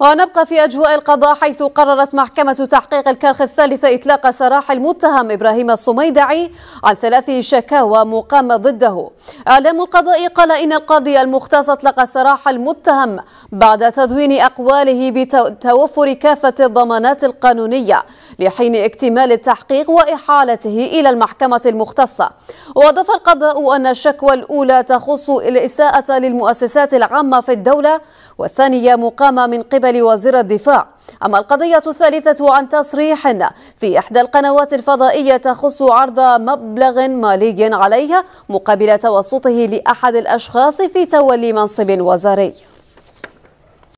ونبقى في أجواء القضاء حيث قررت محكمة تحقيق الكرخ الثالثة إطلاق سراح المتهم إبراهيم الصميدعي عن ثلاث شكاوى مقامة ضده إعلام القضاء قال إن القاضي المختص أطلق سراح المتهم بعد تدوين أقواله بتوفر كافة الضمانات القانونية لحين اكتمال التحقيق وإحالته إلى المحكمة المختصة وأضاف القضاء أن الشكوى الأولى تخص الإساءة للمؤسسات العامة في الدولة والثانية مقامة من قبل قبل وزير الدفاع أما القضية الثالثة عن تصريح في إحدى القنوات الفضائية تخص عرض مبلغ مالي عليها مقابل توسطه لأحد الأشخاص في تولي منصب وزاري